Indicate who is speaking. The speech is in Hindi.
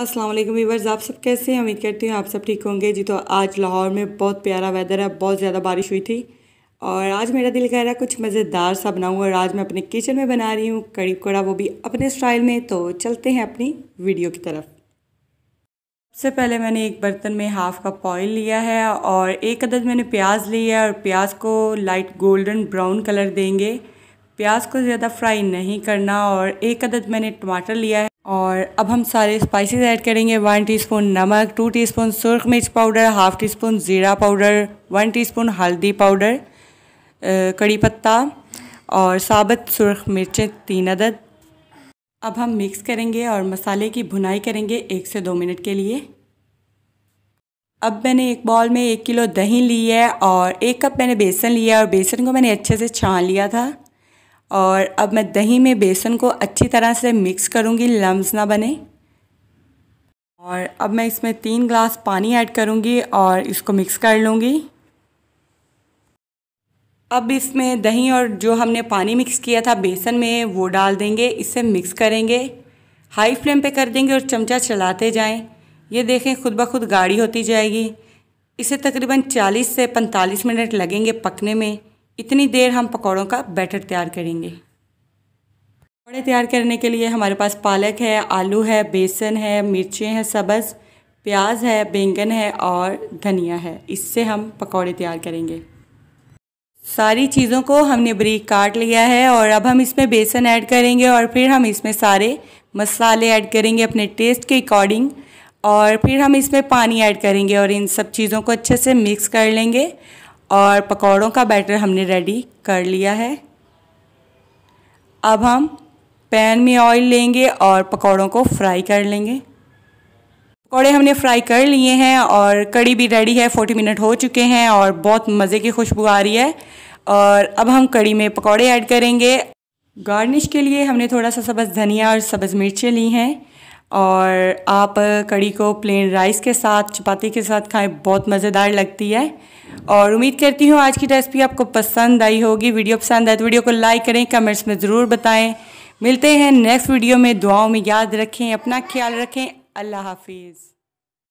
Speaker 1: अस्सलाम वालेकुम वीवर्स आप सब कैसे हैं उम्मीद करती हूँ आप सब ठीक होंगे जी तो आज लाहौर में बहुत प्यारा वेदर है बहुत ज़्यादा बारिश हुई थी और आज मेरा दिल कह रहा है कुछ मज़ेदार सा बनाऊँ और आज मैं अपने किचन में बना रही हूँ कड़ी पकौड़ा वो भी अपने स्टाइल में तो चलते हैं अपनी वीडियो की तरफ सबसे पहले मैंने एक बर्तन में हाफ़ कप ऑयल लिया है और एक अदद मैंने प्याज ली है और प्याज को लाइट गोल्डन ब्राउन कलर देंगे प्याज को ज़्यादा फ्राई नहीं करना और एक अदद मैंने टमाटर लिया है और अब हम सारे स्पाइसेस ऐड करेंगे वन टीस्पून नमक टू टीस्पून सुरख मिर्च पाउडर हाफ़ टी स्पून ज़ीरा पाउडर वन टीस्पून हल्दी पाउडर कड़ी पत्ता और साबत सुरख मिर्चें तीन अदद अब हम मिक्स करेंगे और मसाले की भुनाई करेंगे एक से दो मिनट के लिए अब मैंने एक बॉल में एक किलो दही ली है और एक कप मैंने बेसन लिया और बेसन को मैंने अच्छे से छान लिया था और अब मैं दही में बेसन को अच्छी तरह से मिक्स करूँगी लम्स ना बने और अब मैं इसमें तीन ग्लास पानी ऐड करूँगी और इसको मिक्स कर लूँगी अब इसमें दही और जो हमने पानी मिक्स किया था बेसन में वो डाल देंगे इसे मिक्स करेंगे हाई फ्लेम पे कर देंगे और चमचा चलाते जाएं ये देखें खुद ब खुद गाढ़ी होती जाएगी इसे तकरीबन 40 से 45 मिनट लगेंगे पकने में इतनी देर हम पकौड़ों का बैटर तैयार करेंगे पकौड़े तैयार करने के लिए हमारे पास पालक है आलू है बेसन है मिर्चें हैं सब्ज़ प्याज है बैंगन है और धनिया है इससे हम पकौड़े तैयार करेंगे सारी चीज़ों को हमने बरीक काट लिया है और अब हम इसमें बेसन ऐड करेंगे और फिर हम इसमें सारे मसाले ऐड करेंगे अपने टेस्ट के अकॉर्डिंग और फिर हम इसमें पानी ऐड करेंगे और इन सब चीज़ों को अच्छे से मिक्स कर लेंगे और पकौड़ों का बैटर हमने रेडी कर लिया है अब हम पैन में ऑयल लेंगे और पकौड़ों को फ्राई कर लेंगे पकौड़े हमने फ्राई कर लिए हैं और कड़ी भी रेडी है फोर्टी मिनट हो चुके हैं और बहुत मज़े की खुशबू आ रही है और अब हम कड़ी में पकौड़े ऐड करेंगे गार्निश के लिए हमने थोड़ा सा सब्ज़ धनिया और सब्ज़ मिर्चें ली हैं और आप कड़ी को प्लेन राइस के साथ चपाती के साथ खाएं बहुत मज़ेदार लगती है और उम्मीद करती हूँ आज की रेसिपी आपको पसंद आई होगी वीडियो पसंद आए तो वीडियो को लाइक करें कमेंट्स में ज़रूर बताएं मिलते हैं नेक्स्ट वीडियो में दुआओं में याद रखें अपना ख्याल रखें अल्लाह हाफिज़